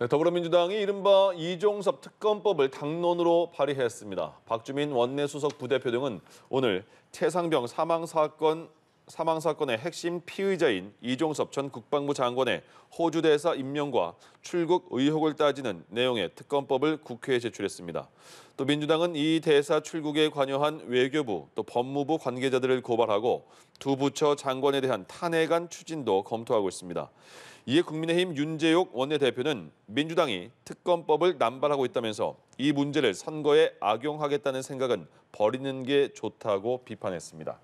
네, 더불어민주당이 이른바 이종섭 특검법을 당론으로 발의했습니다. 박주민 원내수석 부대표 등은 오늘 최상병 사망 사건 사망 사건의 핵심 피의자인 이종섭 전 국방부 장관의 호주 대사 임명과 출국 의혹을 따지는 내용의 특검법을 국회에 제출했습니다. 또 민주당은 이 대사 출국에 관여한 외교부 또 법무부 관계자들을 고발하고 두 부처 장관에 대한 탄핵안 추진도 검토하고 있습니다. 이에 국민의힘 윤재옥 원내대표는 민주당이 특검법을 남발하고 있다면서 이 문제를 선거에 악용하겠다는 생각은 버리는 게 좋다고 비판했습니다.